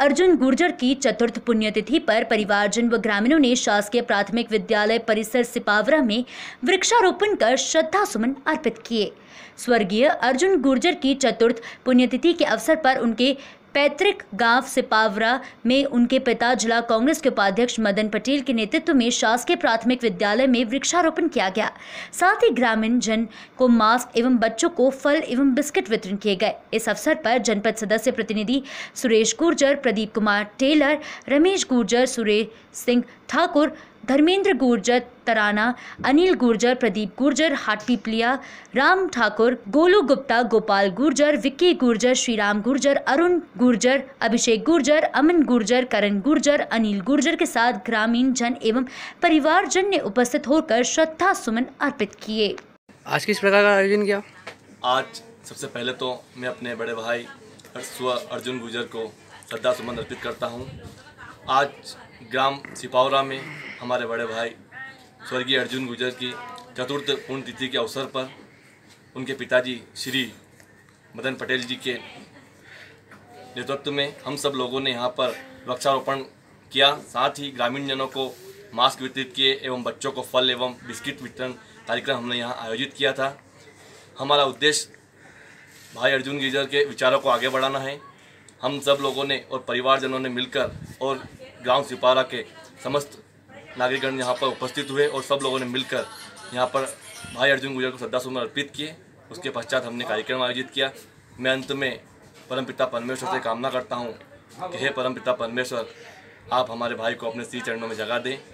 अर्जुन गुर्जर की चतुर्थ पुण्यतिथि पर परिवारजन व ग्रामीणों ने शासकीय प्राथमिक विद्यालय परिसर सिपावरा में वृक्षारोपण कर श्रद्धा सुमन अर्पित किए स्वर्गीय अर्जुन गुर्जर की चतुर्थ पुण्यतिथि के अवसर पर उनके पैतृक गांव सिपावरा में उनके पिता जिला कांग्रेस के उपाध्यक्ष मदन पटेल के नेतृत्व में शासकीय प्राथमिक विद्यालय में वृक्षारोपण किया गया साथ ही ग्रामीण जन को मास्क एवं बच्चों को फल एवं बिस्किट वितरण किए गए इस अवसर पर जनपद सदस्य प्रतिनिधि सुरेश गुर्जर प्रदीप कुमार टेलर रमेश गुर्जर सुरेश सिंह ठाकुर धर्मेंद्र गुर्जर तराना अनिल गुर्जर प्रदीप गुर्जर हाटपीपलिया राम ठाकुर गोलू गुप्ता गोपाल गुर्जर विक्की गुर्जर श्रीराम गुर्जर अरुण गुर्जर अभिषेक गुर्जर अमन गुर्जर करण गुर्जर अनिल गुर्जर के साथ ग्रामीण जन एवं परिवारजन ने उपस्थित होकर श्रद्धा सुमन अर्पित किए आज किस प्रकार का आयोजन किया आज सबसे पहले तो मैं अपने बड़े भाई अर्जुन गुर्जर को श्रद्धा सुमन अर्पित करता हूँ आज ग्राम सिपावरा में हमारे बड़े भाई स्वर्गीय अर्जुन गुर्जर की चतुर्थ पुण्यतिथि के अवसर पर उनके पिताजी श्री मदन पटेल जी के नेतृत्व में हम सब लोगों ने यहाँ पर वृक्षारोपण किया साथ ही ग्रामीण जनों को मास्क वितरित किए एवं बच्चों को फल एवं बिस्किट वितरण कार्यक्रम हमने यहाँ आयोजित किया था हमारा उद्देश्य भाई अर्जुन गिजर के विचारों को आगे बढ़ाना है हम सब लोगों ने और परिवारजनों ने मिलकर और ग्राम सिपारा के समस्त नागरिकगण यहाँ पर उपस्थित हुए और सब लोगों ने मिलकर यहाँ पर भाई अर्जुन गुजर को श्रद्धा सुमन अर्पित किए उसके पश्चात हमने कार्यक्रम आयोजित किया मैं अंत में परम पिता परमेश्वर से कामना करता हूँ कि हे परम पिता परमेश्वर आप हमारे भाई को अपने श्री चरणों में जगा दें